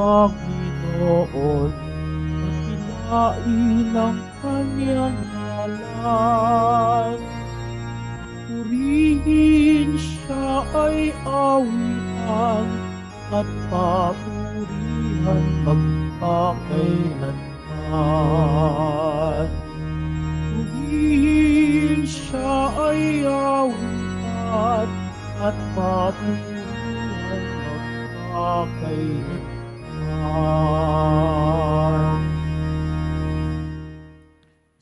Panginoon at pinain ang kanyang ngalan. Purihin siya ay awitan at papurihan magpakailanman. Purihin siya ay awitan at papurihan magpakailanman.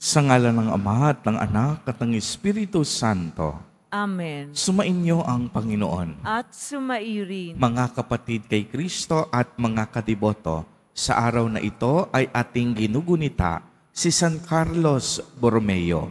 Sa ngala ng Ama at ng Anak at ng Espiritu Santo. Amen. Sumainyo ang Panginoon. At sumairin. Mga kapatid kay Kristo at mga kadiboto, sa araw na ito ay ating ginugunita si San Carlos Borromeo.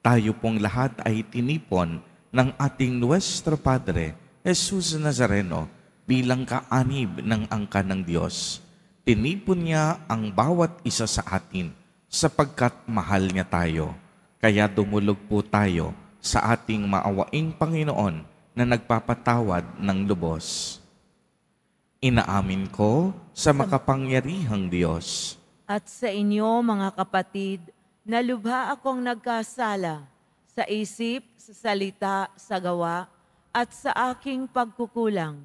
Tayo pong lahat ay tinipon ng ating Nuestro Padre, Jesus Nazareno, bilang kaanib ng angka ng Diyos. Tinipon niya ang bawat isa sa atin sapagkat mahal niya tayo. Kaya dumulog po tayo sa ating maawaing Panginoon na nagpapatawad ng lubos. Inaamin ko sa makapangyarihang Diyos. At sa inyo, mga kapatid, na lubha akong nagkasala sa isip, sa salita, sa gawa, at sa aking pagkukulang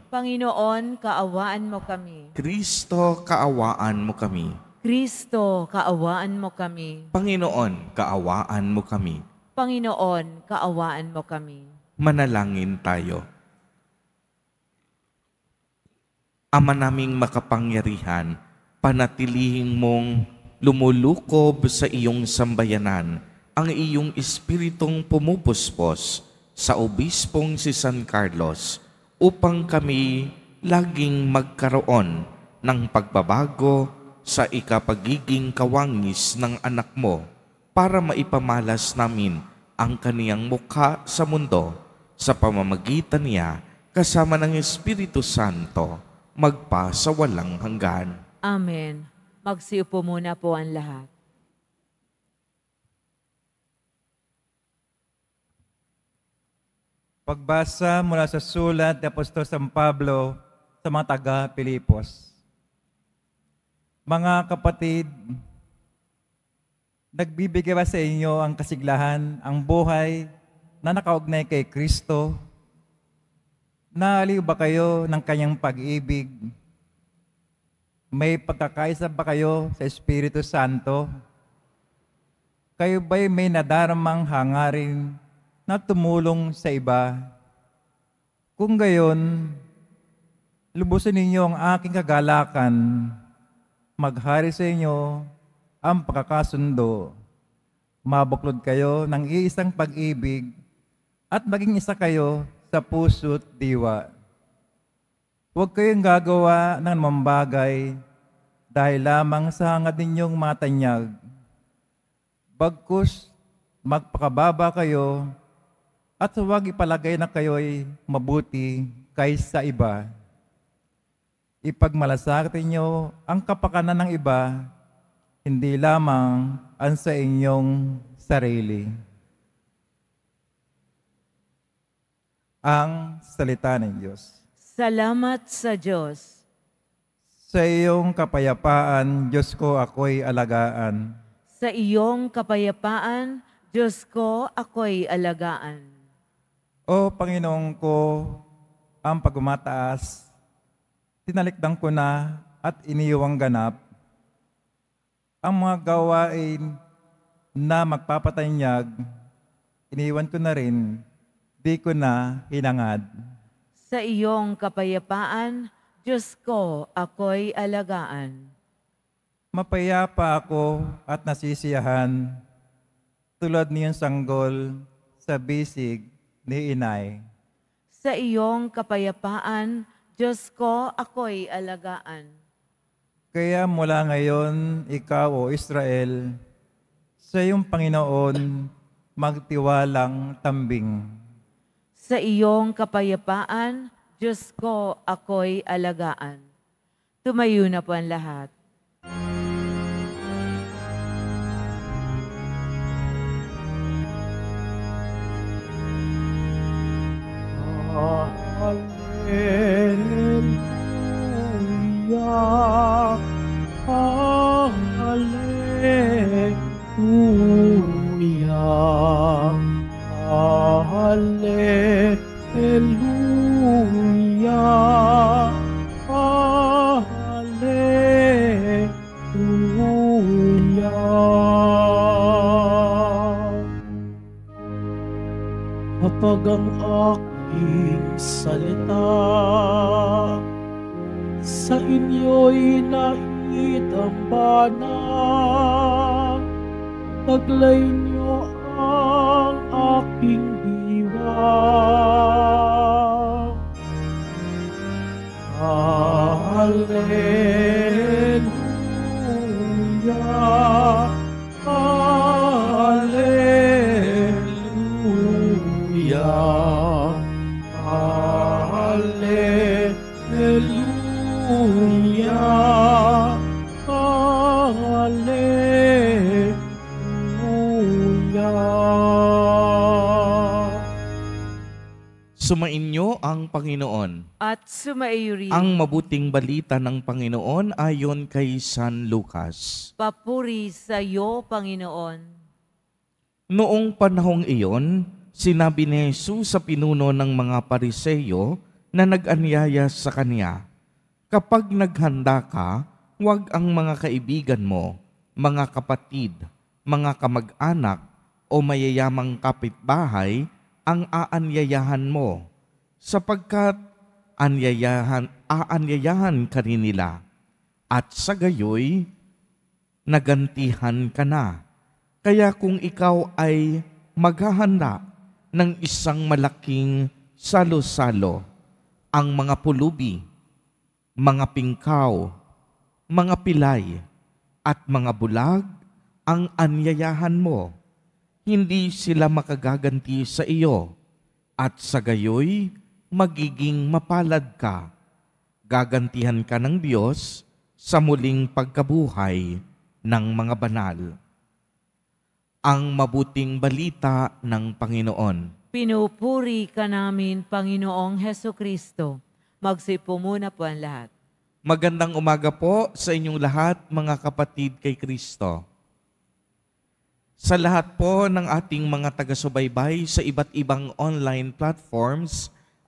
Panginoon, kaawaan mo kami. Kristo, kaawaan mo kami. Kristo, kaawaan mo kami. Panginoon, kaawaan mo kami. Panginoon, kaawaan mo kami. Manalangin tayo. Ama naming makapangyarihan, panatilihing mong lumulukob sa iyong sambayanan ang iyong espiritong pumupuspos sa obispong si San Carlos, upang kami laging magkaroon ng pagbabago sa ikapagiging kawangis ng anak mo para maipamalas namin ang kaniyang mukha sa mundo sa pamamagitan niya kasama ng Espiritu Santo magpa sa walang hanggan. Amen. Magsiupo muna po ang lahat. Pagbasa mula sa sulat ni Apostol San Pablo sa mga taga Pilipos. Mga kapatid, nagbibigay ba sa inyo ang kasiglahan, ang buhay na nakaugnay kay Kristo? Naaliw ba kayo ng kanyang pag-ibig? May pagkakaisa ba kayo sa Espiritu Santo? Kayo ba'y may nadaramang hangarin na tumulong sa iba. Kung gayon, lubusin ninyo ang aking kagalakan, maghari sa inyo ang pagkakasundo. Mabuklod kayo ng iisang pag-ibig at maging isa kayo sa puso't diwa. Huwag kayong gagawa ng mambagay dahil lamang sa hangad ninyong matanyag. Bagkus, magpakababa kayo at huwag ipalagay na kayo'y mabuti kaysa iba. Ipagmalasarte niyo ang kapakanan ng iba, hindi lamang ang sa inyong sarili. Ang salita ng Diyos. Salamat sa Diyos. Sa iyong kapayapaan, Diyos ko ako'y alagaan. Sa iyong kapayapaan, Diyos ko ako'y alagaan. O Panginoon ko, ang pagmataas, tinalikdang ko na at iniiwang ganap ang mga gawain na magpapatanyag, iniwan ko na rin, di ko na hinangad. Sa iyong kapayapaan, Diyos ko, ako'y alagaan. Mapayapa ako at nasisiyahan, tulad niyong sanggol sa bisig ni inay. Sa iyong kapayapaan, Diyos ko, ako'y alagaan. Kaya mula ngayon, ikaw o Israel, sa iyong Panginoon, magtiwalang tambing. Sa iyong kapayapaan, Diyos ko, ako'y alagaan. Tumayo na po ang lahat. Kapag ang ako aking salita Sa inyo'y nahingit ang bana Ang mabuting balita ng Panginoon ayon kay San Lucas. Papuri sa iyo, Panginoon. Noong panahong iyon, sinabi ni Jesus sa pinuno ng mga pariseyo na nag-anyaya sa kanya, Kapag naghanda ka, huwag ang mga kaibigan mo, mga kapatid, mga kamag-anak o mayayamang kapitbahay ang aanyayahan mo, sapagkat anyayahan, aanyayahan ka rin nila at sa gayoy, nagantihan ka na. Kaya kung ikaw ay maghahanda ng isang malaking salo-salo, ang mga pulubi, mga pingkaw, mga pilay, at mga bulag ang anyayahan mo. Hindi sila makagaganti sa iyo at sa gayoy magiging mapalad ka. Gagantihan ka ng Diyos sa muling pagkabuhay ng mga banal. Ang mabuting balita ng Panginoon. Pinupuri ka namin, Panginoong Heso Kristo. Magsipo muna po ang lahat. Magandang umaga po sa inyong lahat, mga kapatid kay Kristo. Sa lahat po ng ating mga taga-subaybay sa iba't ibang online platforms,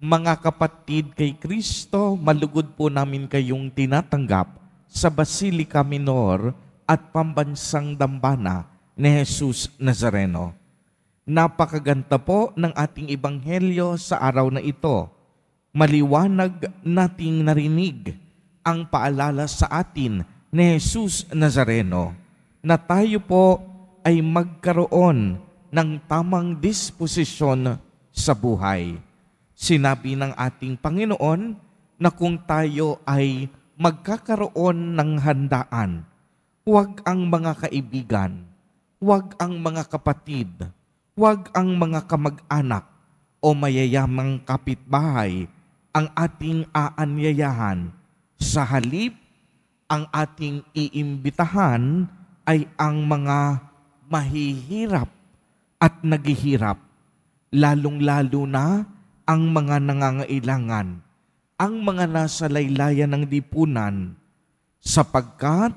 Mga kapatid kay Kristo, malugod po namin kayong tinatanggap sa Basilica Minor at Pambansang Dambana ni Jesus Nazareno. Napakaganda po ng ating ibanghelyo sa araw na ito. Maliwanag nating narinig ang paalala sa atin ni Jesus Nazareno na tayo po ay magkaroon ng tamang disposisyon sa buhay Sinabi ng ating Panginoon na kung tayo ay magkakaroon ng handaan, huwag ang mga kaibigan, huwag ang mga kapatid, huwag ang mga kamag-anak o mayayamang kapitbahay ang ating aanyayahan. Sa halip, ang ating iimbitahan ay ang mga mahihirap at naghihirap, lalong-lalo na ang mga nangangailangan, ang mga nasa laylayan ng lipunan, sapagkat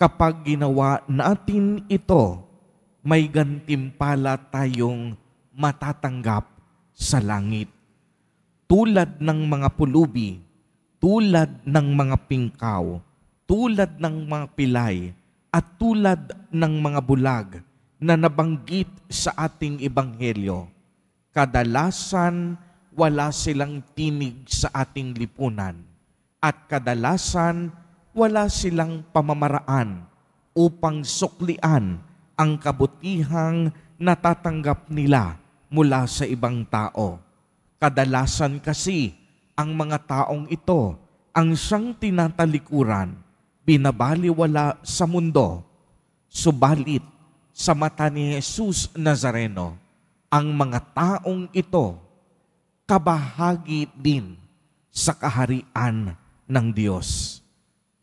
kapag ginawa natin ito, may gantimpala tayong matatanggap sa langit. Tulad ng mga pulubi, tulad ng mga pingkaw, tulad ng mga pilay, at tulad ng mga bulag na nabanggit sa ating ebanghelyo, kadalasan wala silang tinig sa ating lipunan at kadalasan wala silang pamamaraan upang suklian ang kabutihang natatanggap nila mula sa ibang tao. Kadalasan kasi ang mga taong ito ang siyang tinatalikuran, binabaliwala sa mundo. Subalit, sa mata ni Jesus Nazareno, ang mga taong ito kabahagi din sa kaharian ng Diyos.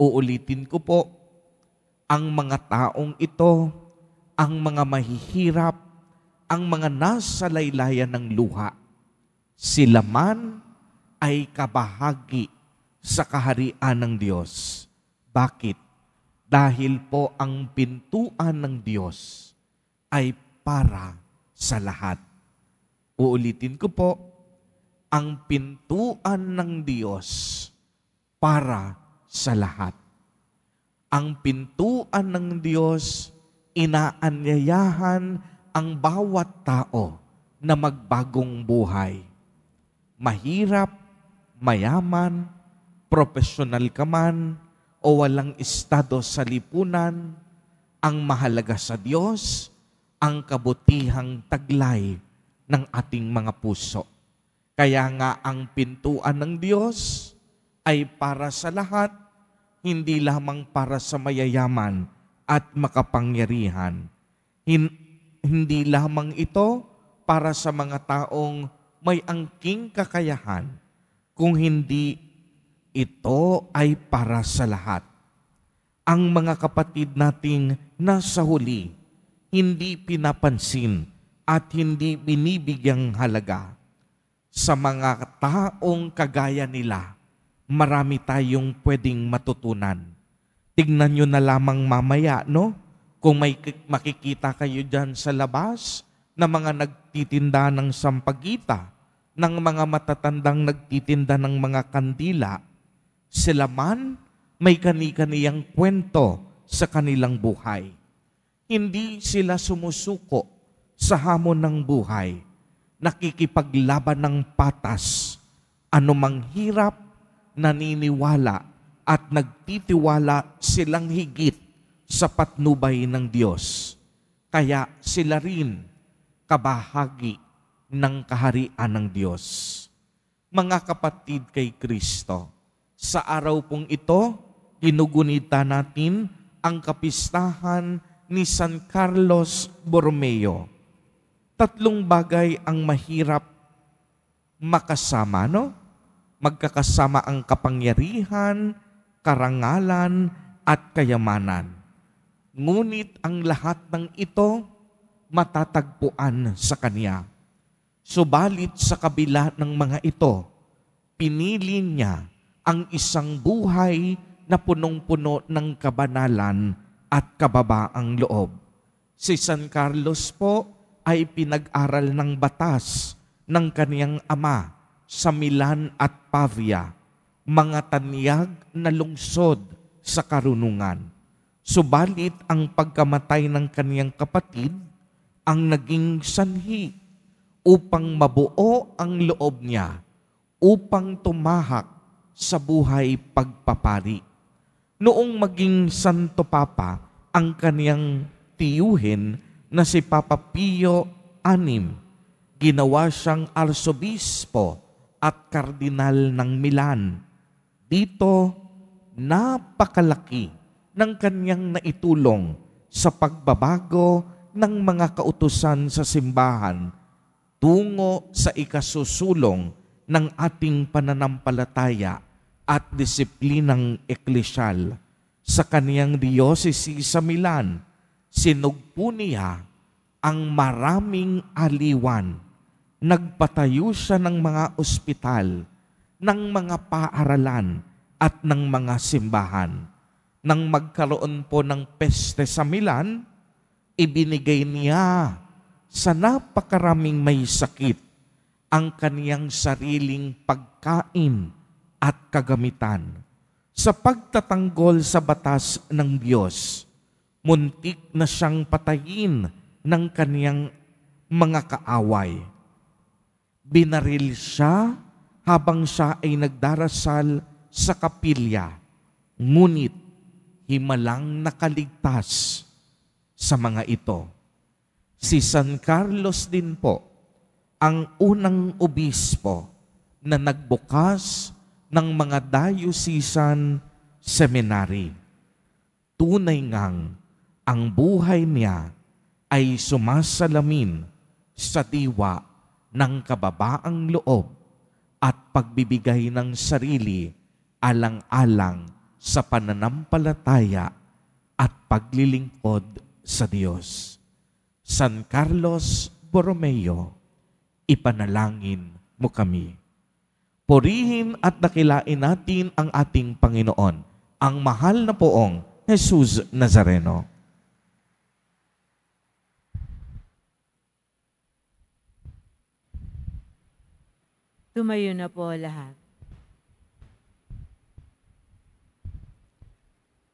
Uulitin ko po, ang mga taong ito, ang mga mahihirap, ang mga nasa laylayan ng luha, sila man ay kabahagi sa kaharian ng Diyos. Bakit? Dahil po ang pintuan ng Diyos ay para sa lahat. Uulitin ko po, ang pintuan ng Diyos para sa lahat. Ang pintuan ng Diyos, inaanyayahan ang bawat tao na magbagong buhay. Mahirap, mayaman, profesional ka man, o walang estado sa lipunan, ang mahalaga sa Diyos, ang kabutihang taglay ng ating mga puso. Kaya nga ang pintuan ng Diyos ay para sa lahat, hindi lamang para sa mayayaman at makapangyarihan. Hin- hindi lamang ito para sa mga taong may angking kakayahan, kung hindi ito ay para sa lahat. Ang mga kapatid nating nasa huli, hindi pinapansin at hindi binibigyang halaga sa mga taong kagaya nila, marami tayong pwedeng matutunan. Tignan nyo na lamang mamaya, no? Kung may makikita kayo dyan sa labas na mga nagtitinda ng sampagita, ng mga matatandang nagtitinda ng mga kandila, sila man may kani-kaniyang kwento sa kanilang buhay. Hindi sila sumusuko sa hamon ng buhay nakikipaglaban ng patas, anumang hirap, naniniwala at nagtitiwala silang higit sa patnubay ng Diyos. Kaya sila rin kabahagi ng kaharian ng Diyos. Mga kapatid kay Kristo, sa araw pong ito, ginugunita natin ang kapistahan ni San Carlos Borromeo tatlong bagay ang mahirap makasama, no? Magkakasama ang kapangyarihan, karangalan, at kayamanan. Ngunit ang lahat ng ito matatagpuan sa Kanya. Subalit sa kabila ng mga ito, pinili niya ang isang buhay na punong-puno ng kabanalan at kababaang loob. Si San Carlos po, ay pinag-aral ng batas ng kaniyang ama sa Milan at Pavia, mga tanyag na lungsod sa karunungan. Subalit ang pagkamatay ng kaniyang kapatid ang naging sanhi upang mabuo ang loob niya upang tumahak sa buhay pagpapari. Noong maging Santo Papa ang kaniyang tiyuhin na si Papa Pio VI, ginawa siyang arsobispo at kardinal ng Milan. Dito, napakalaki ng kanyang naitulong sa pagbabago ng mga kautusan sa simbahan tungo sa ikasusulong ng ating pananampalataya at disiplinang eklesyal sa kaniyang diocese sa Milan sinugpo niya ang maraming aliwan. Nagpatayo siya ng mga ospital, ng mga paaralan, at ng mga simbahan. Nang magkaroon po ng peste sa Milan, ibinigay niya sa napakaraming may sakit ang kaniyang sariling pagkain at kagamitan sa pagtatanggol sa batas ng Diyos muntik na siyang patayin ng kaniyang mga kaaway. Binaril siya habang siya ay nagdarasal sa kapilya, ngunit himalang nakaligtas sa mga ito. Si San Carlos din po ang unang obispo na nagbukas ng mga diocesan seminary. Tunay ngang ang buhay niya ay sumasalamin sa diwa ng kababaang loob at pagbibigay ng sarili alang-alang sa pananampalataya at paglilingkod sa Diyos. San Carlos Borromeo, ipanalangin mo kami. Purihin at dakilain natin ang ating Panginoon, ang mahal na poong Jesus Nazareno Tumayo na po lahat.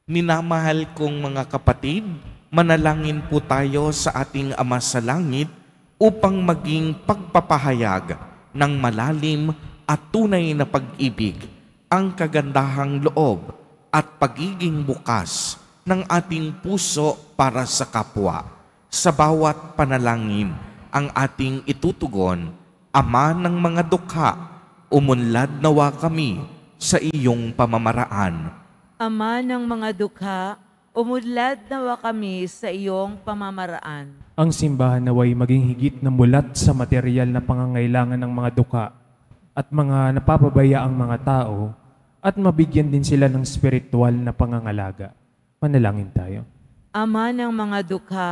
Minamahal kong mga kapatid, manalangin po tayo sa ating Ama sa Langit upang maging pagpapahayag ng malalim at tunay na pag-ibig ang kagandahang loob at pagiging bukas ng ating puso para sa kapwa. Sa bawat panalangin, ang ating itutugon Ama ng mga dukha, umunlad nawa kami sa iyong pamamaraan. Ama ng mga dukha, umunlad nawa kami sa iyong pamamaraan. Ang simbahan naway maging higit na mulat sa material na pangangailangan ng mga dukha at mga napapabayaang mga tao at mabigyan din sila ng spiritual na pangangalaga. Manalangin tayo. Ama ng mga dukha,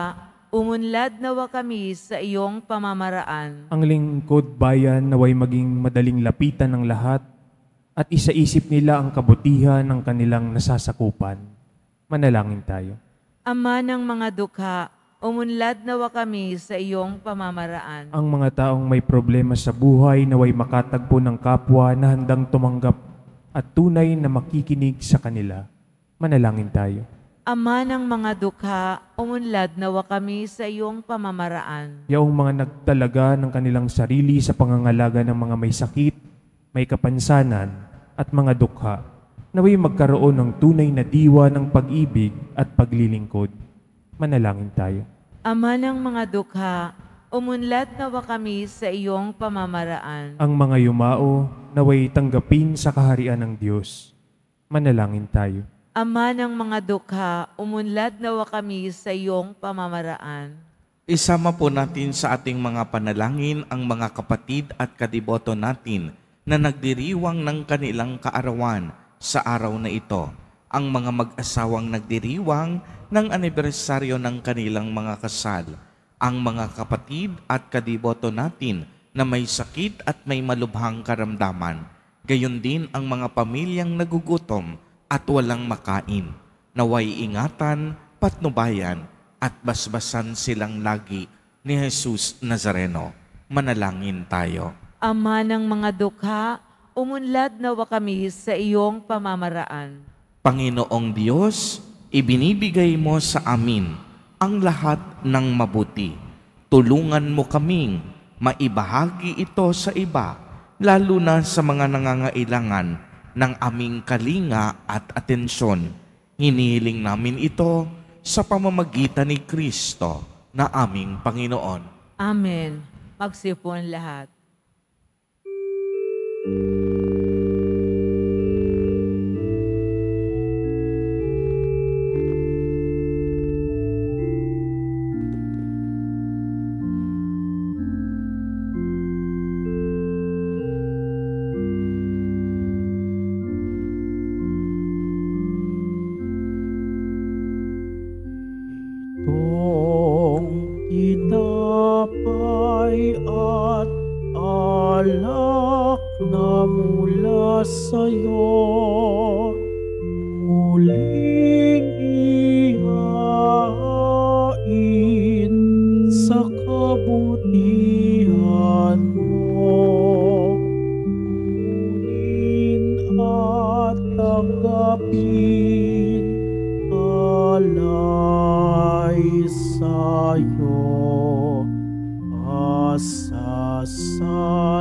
umunlad nawa kami sa iyong pamamaraan. Ang lingkod bayan naway maging madaling lapitan ng lahat at isaisip nila ang kabutihan ng kanilang nasasakupan. Manalangin tayo. Ama ng mga dukha, umunlad nawa kami sa iyong pamamaraan. Ang mga taong may problema sa buhay naway makatagpo ng kapwa na handang tumanggap at tunay na makikinig sa kanila. Manalangin tayo. Ama ng mga dukha, umunlad nawa kami sa iyong pamamaraan. Yaong mga nagtalaga ng kanilang sarili sa pangangalaga ng mga may sakit, may kapansanan, at mga dukha, naway magkaroon ng tunay na diwa ng pag-ibig at paglilingkod. Manalangin tayo. Ama ng mga dukha, umunlad nawa kami sa iyong pamamaraan. Ang mga yumao, naway tanggapin sa kaharian ng Diyos. Manalangin tayo. Ama ng mga dukha, umunlad nawa kami sa iyong pamamaraan. Isama po natin sa ating mga panalangin ang mga kapatid at kadiboto natin na nagdiriwang ng kanilang kaarawan sa araw na ito. Ang mga mag-asawang nagdiriwang ng anibersaryo ng kanilang mga kasal. Ang mga kapatid at kadiboto natin na may sakit at may malubhang karamdaman. Gayon din ang mga pamilyang nagugutom at walang makain, naway ingatan, patnubayan, at basbasan silang lagi ni Jesus Nazareno. Manalangin tayo. Ama ng mga dukha, umunlad nawa kami sa iyong pamamaraan. Panginoong Diyos, ibinibigay mo sa amin ang lahat ng mabuti. Tulungan mo kaming maibahagi ito sa iba, lalo na sa mga nangangailangan ng aming kalinga at atensyon. Hinihiling namin ito sa pamamagitan ni Kristo na aming Panginoon. Amen. Magsipon lahat. Thank you.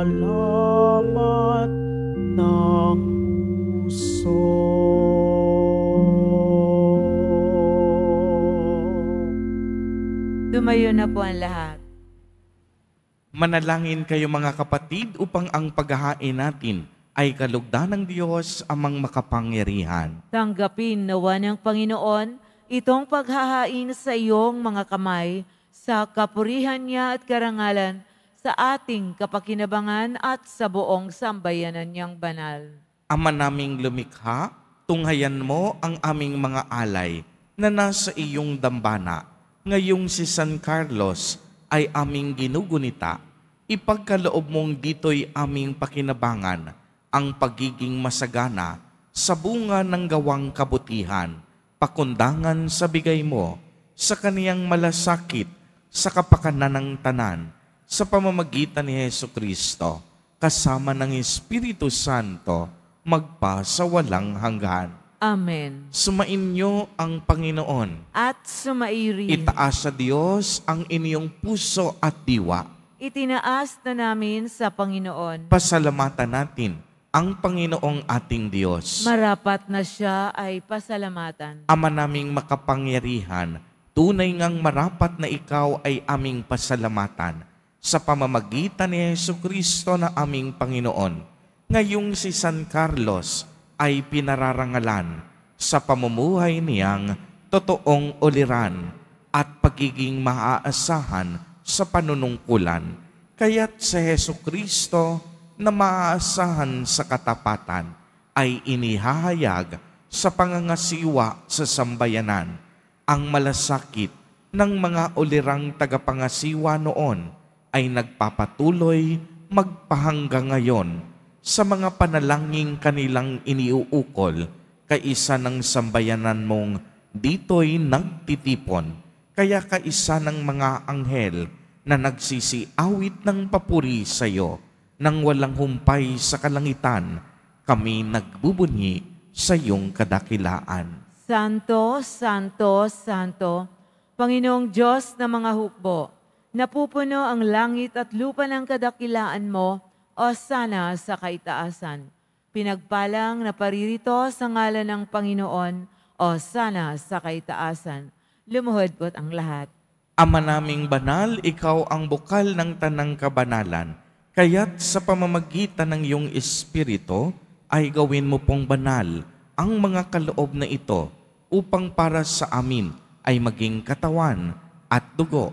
alamat ng puso. Tumayo na po ang lahat. Manalangin kayo mga kapatid upang ang paghahain natin ay kalugdan ng Diyos amang makapangyarihan. Tanggapin nawa ng Panginoon itong paghahain sa iyong mga kamay sa kapurihan niya at karangalan sa ating kapakinabangan at sa buong sambayanan niyang banal. Ama naming lumikha, tunghayan mo ang aming mga alay na nasa iyong dambana. Ngayong si San Carlos ay aming ginugunita, ipagkaloob mong dito'y aming pakinabangan ang pagiging masagana sa bunga ng gawang kabutihan, pakundangan sa bigay mo, sa kaniyang malasakit, sa kapakanan tanan, sa pamamagitan ni Yesu Kristo, kasama ng Espiritu Santo, magpa sa walang hanggan. Amen. Sumainyo ang Panginoon. At sumairin. Itaas sa Diyos ang inyong puso at diwa. Itinaas na namin sa Panginoon. Pasalamatan natin ang Panginoong ating Diyos. Marapat na siya ay pasalamatan. Ama naming makapangyarihan, tunay ngang marapat na ikaw ay aming pasalamatan sa pamamagitan ni Yesu Kristo na aming Panginoon, ngayong si San Carlos ay pinararangalan sa pamumuhay niyang totoong uliran at pagiging maaasahan sa panunungkulan, kaya't si Yesu Kristo na maaasahan sa katapatan ay inihahayag sa pangangasiwa sa sambayanan ang malasakit ng mga ulirang tagapangasiwa noon ay nagpapatuloy magpahangga ngayon sa mga panalangin kanilang iniuukol kaisa ng sambayanan mong dito'y nagtitipon, kaya kaisa ng mga anghel na nagsisiawit ng papuri sa iyo nang walang humpay sa kalangitan, kami nagbubunyi sa iyong kadakilaan. Santo, Santo, Santo, Panginoong Diyos na mga hukbo, Napupuno ang langit at lupa ng kadakilaan mo, o sana sa kaitaasan. Pinagpalang na paririto sa ngalan ng Panginoon, o sana sa kaitaasan. Lumuhod po't ang lahat. Ama naming banal, ikaw ang bukal ng tanang kabanalan. Kaya't sa pamamagitan ng iyong espirito, ay gawin mo pong banal ang mga kaloob na ito upang para sa amin ay maging katawan at dugo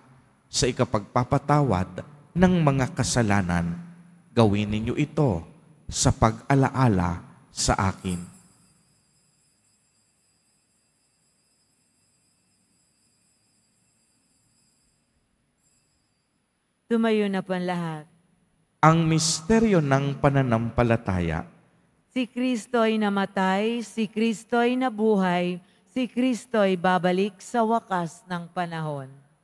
sa ikapagpapatawad ng mga kasalanan. Gawin ninyo ito sa pag-alaala sa akin. Tumayo na po lahat. Ang misteryo ng pananampalataya. Si Kristo ay namatay, si Kristo ay nabuhay, si Kristo ay babalik sa wakas ng panahon.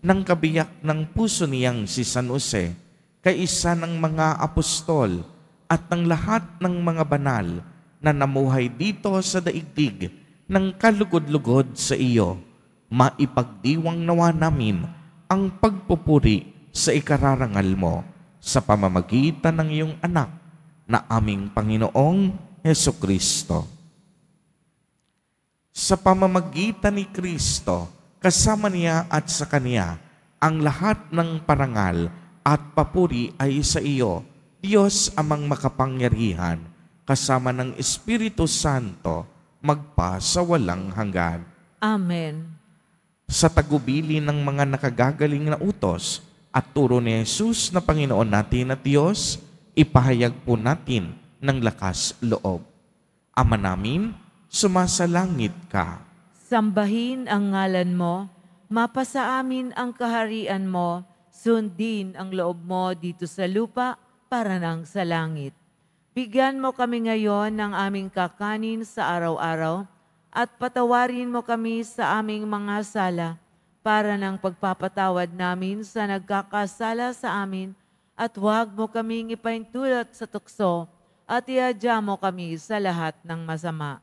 ng kabiyak ng puso niyang si San Jose kay isa ng mga apostol at ng lahat ng mga banal na namuhay dito sa daigdig ng kalugod-lugod sa iyo. Maipagdiwang nawa namin ang pagpupuri sa ikararangal mo sa pamamagitan ng iyong anak na aming Panginoong Heso Kristo. Sa pamamagitan ni Kristo, kasama niya at sa kanya ang lahat ng parangal at papuri ay sa iyo, Diyos amang makapangyarihan, kasama ng Espiritu Santo, magpa sa walang hanggan. Amen. Sa tagubili ng mga nakagagaling na utos at turo ni Jesus na Panginoon natin at Diyos, ipahayag po natin ng lakas loob. Ama namin, sumasalangit ka Sambahin ang ngalan mo, mapasa amin ang kaharian mo, sundin ang loob mo dito sa lupa para nang sa langit. Bigyan mo kami ngayon ng aming kakanin sa araw-araw at patawarin mo kami sa aming mga sala para nang pagpapatawad namin sa nagkakasala sa amin at huwag mo kaming ipaintulot sa tukso at iadya mo kami sa lahat ng masama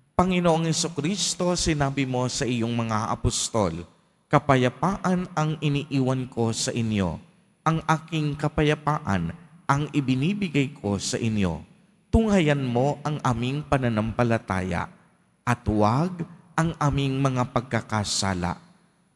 Panginoong Kristo, sinabi mo sa iyong mga apostol, Kapayapaan ang iniiwan ko sa inyo, ang aking kapayapaan ang ibinibigay ko sa inyo. Tunghayan mo ang aming pananampalataya at huwag ang aming mga pagkakasala.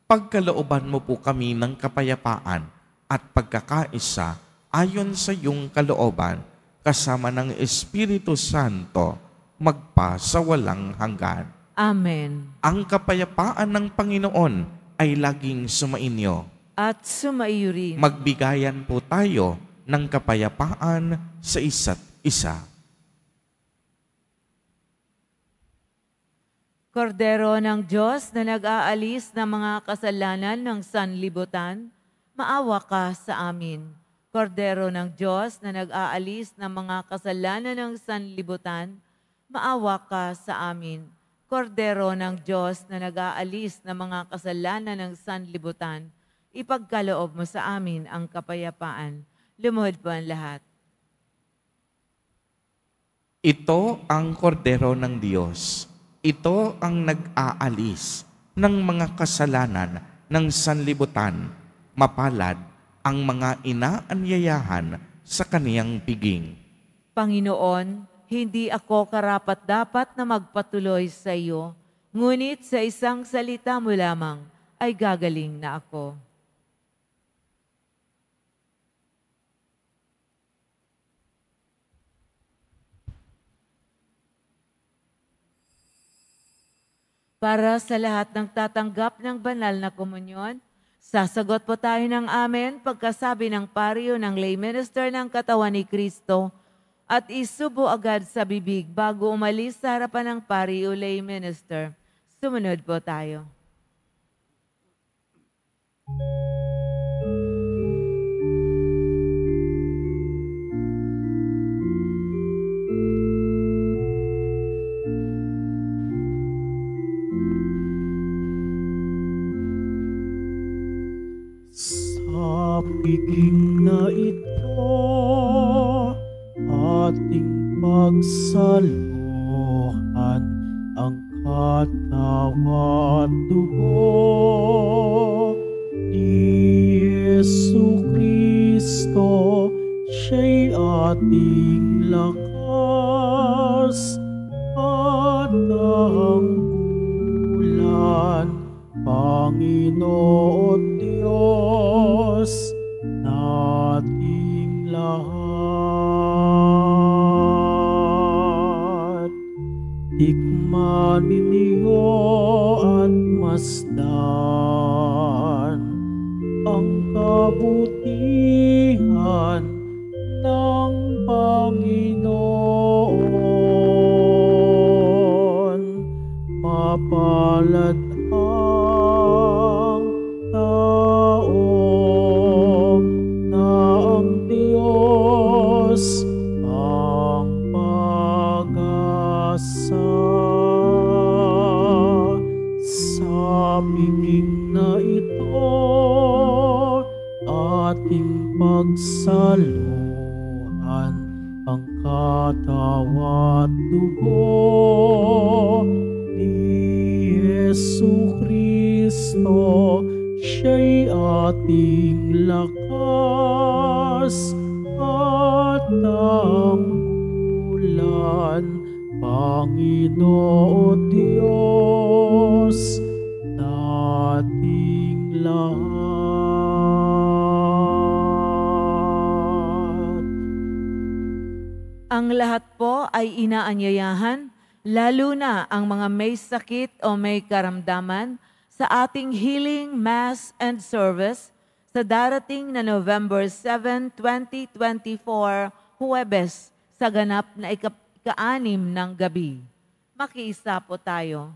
Pagkalooban mo po kami ng kapayapaan at pagkakaisa ayon sa iyong kalooban kasama ng Espiritu Santo magpa sa walang hanggan. Amen. Ang kapayapaan ng Panginoon ay laging sumainyo. At sumaiyo rin. Magbigayan po tayo ng kapayapaan sa isa't isa. Kordero ng Diyos na nag-aalis ng mga kasalanan ng sanlibutan, maawa ka sa amin. Kordero ng Diyos na nag-aalis ng mga kasalanan ng sanlibutan, maawa ka sa amin. Kordero ng Diyos na nag-aalis ng mga kasalanan ng sanlibutan, ipagkaloob mo sa amin ang kapayapaan. Lumuhod po ang lahat. Ito ang kordero ng Diyos. Ito ang nag-aalis ng mga kasalanan ng sanlibutan. Mapalad ang mga inaanyayahan sa kaniyang piging. Panginoon, hindi ako karapat-dapat na magpatuloy sa iyo, ngunit sa isang salita mo lamang ay gagaling na ako. Para sa lahat ng tatanggap ng banal na komunyon, sasagot po tayo ng amen pagkasabi ng pariyo ng lay minister ng katawan ni Kristo, at isubo agad sa bibig bago umalis sa harapan ng pari o lay minister. Sumunod po tayo. Sa piking na ito i magsalo lalo na ang mga may sakit o may karamdaman sa ating healing mass and service sa darating na November 7, 2024, Huwebes, sa ganap na ika-anim ng gabi. Makiisa po tayo.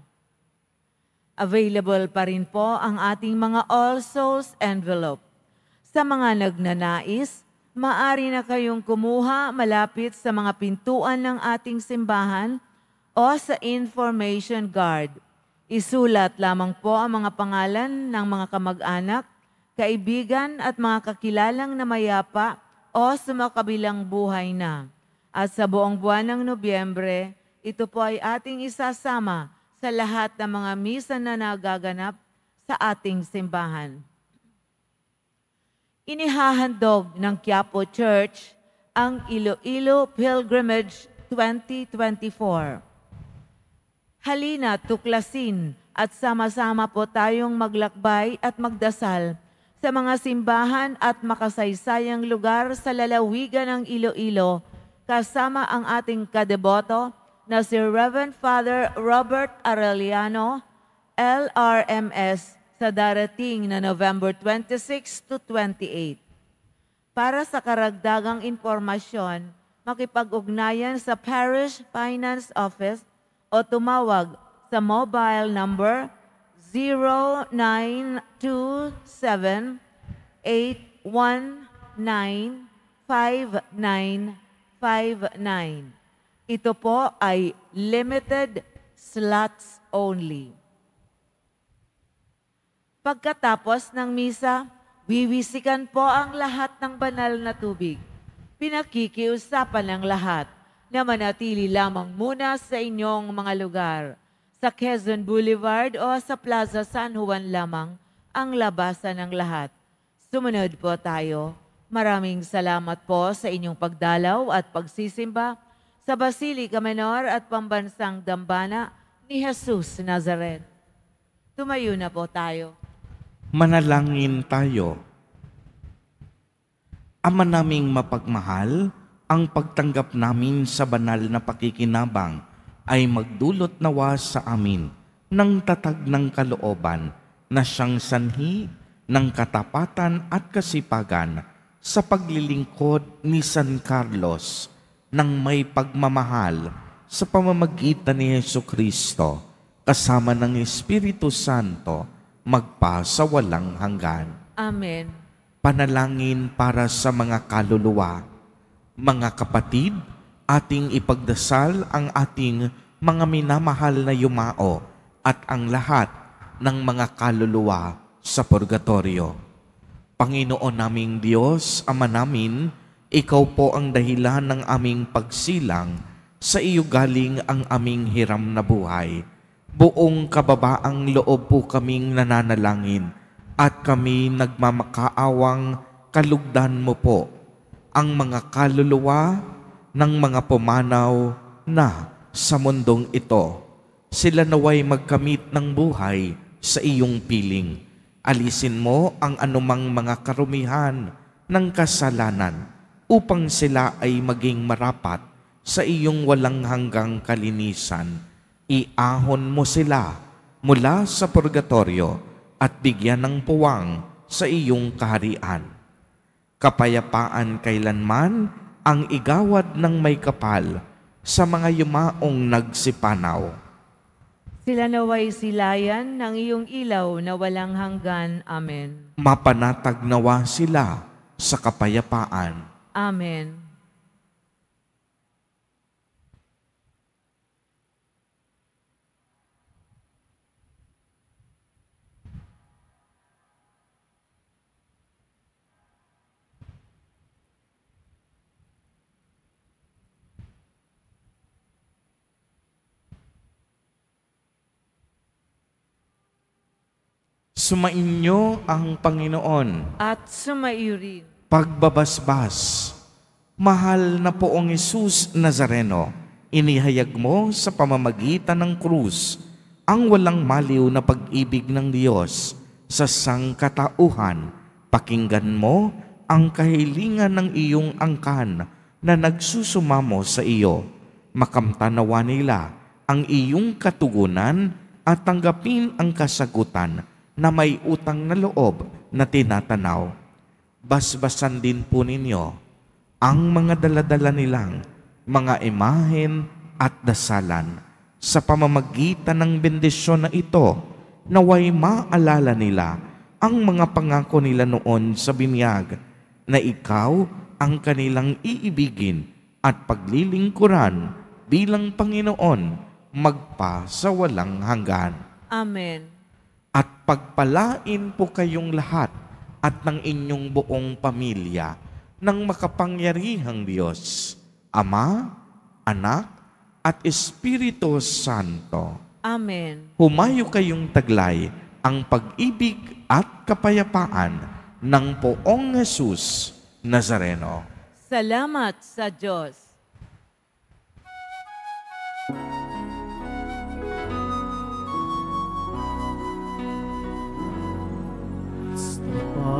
Available pa rin po ang ating mga All Souls envelope. Sa mga nagnanais, maari na kayong kumuha malapit sa mga pintuan ng ating simbahan – o sa information guard. Isulat lamang po ang mga pangalan ng mga kamag-anak, kaibigan at mga kakilalang na mayapa o sumakabilang buhay na. At sa buong buwan ng Nobyembre, ito po ay ating isasama sa lahat ng mga misa na nagaganap sa ating simbahan. Inihahandog ng Quiapo Church ang Iloilo Pilgrimage 2024. Halina, tuklasin at sama-sama po tayong maglakbay at magdasal sa mga simbahan at makasaysayang lugar sa lalawigan ng Iloilo kasama ang ating kadeboto na si Reverend Father Robert Arellano, LRMS, sa darating na November 26 to 28. Para sa karagdagang impormasyon, makipag-ugnayan sa Parish Finance Office o tumawag sa mobile number 0927 8195959. Ito po ay limited slots only. Pagkatapos ng misa, wiwisikan po ang lahat ng banal na tubig. Pinakikiusapan ng lahat na manatili lamang muna sa inyong mga lugar. Sa Quezon Boulevard o sa Plaza San Juan lamang ang labasan ng lahat. Sumunod po tayo. Maraming salamat po sa inyong pagdalaw at pagsisimba sa Basilica Menor at Pambansang Dambana ni Jesus Nazareth. Tumayo na po tayo. Manalangin tayo. Ama naming mapagmahal, ang pagtanggap namin sa banal na pakikinabang ay magdulot nawa sa amin ng tatag ng kalooban na siyang sanhi ng katapatan at kasipagan sa paglilingkod ni San Carlos ng may pagmamahal sa pamamagitan ni Yesu Kristo kasama ng Espiritu Santo magpa sa walang hanggan. Amen. Panalangin para sa mga kaluluwa mga kapatid, ating ipagdasal ang ating mga minamahal na yumao at ang lahat ng mga kaluluwa sa purgatorio. Panginoon naming Diyos, Ama namin, Ikaw po ang dahilan ng aming pagsilang, sa iyo galing ang aming hiram na buhay. Buong kababaang loob po kaming nananalangin at kami nagmamakaawang kalugdan mo po ang mga kaluluwa ng mga pumanaw na sa mundong ito. Sila naway magkamit ng buhay sa iyong piling. Alisin mo ang anumang mga karumihan ng kasalanan upang sila ay maging marapat sa iyong walang hanggang kalinisan. Iahon mo sila mula sa purgatorio at bigyan ng puwang sa iyong kaharian kapayapaan kailanman ang igawad ng may kapal sa mga yumaong nagsipanaw. Sila naway silayan ng iyong ilaw na walang hanggan. Amen. Mapanatag nawa sila sa kapayapaan. Amen. Sumainyo ang Panginoon. At sumaiyo Pagbabasbas. Mahal na poong Isus Nazareno, inihayag mo sa pamamagitan ng krus ang walang maliw na pag-ibig ng Diyos sa sangkatauhan. Pakinggan mo ang kahilingan ng iyong angkan na nagsusumamo sa iyo. Makamtanawa nila ang iyong katugunan at tanggapin ang kasagutan na may utang na loob na tinatanaw. Basbasan din po ninyo ang mga daladala nilang mga imahen at dasalan sa pamamagitan ng bendisyon na ito naway maalala nila ang mga pangako nila noon sa binyag na ikaw ang kanilang iibigin at paglilingkuran bilang Panginoon magpa sa walang hanggan. Amen. At pagpalain po kayong lahat at ng inyong buong pamilya ng makapangyarihang Diyos, Ama, Anak, at Espiritu Santo. Amen. Humayo kayong taglay ang pag-ibig at kapayapaan ng poong Jesus Nazareno. Salamat sa Diyos.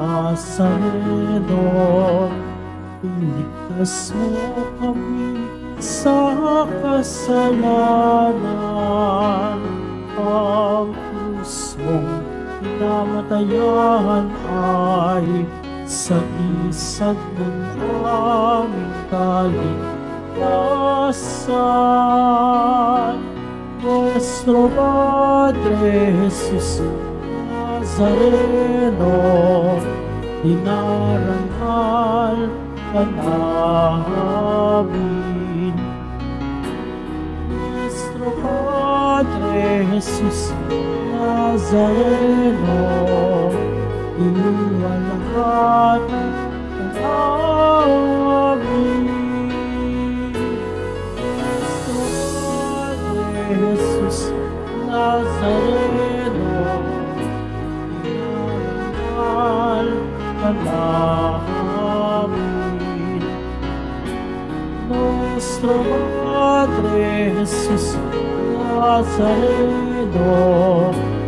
Nazareno, iligtas mo kami sa kasalanan. Ang pusong pinamatayan ay sa isag ng aming kaligtasan. Nuestro Padre Jesus, Nazareno, inarangal ka namin. Nuestro Padre Jesus Nazareno, iniwalaan ka namin. Nuestro Padre Jesus Nazareno, mahal na namin. Nuestra Madre Jesús Nazareno,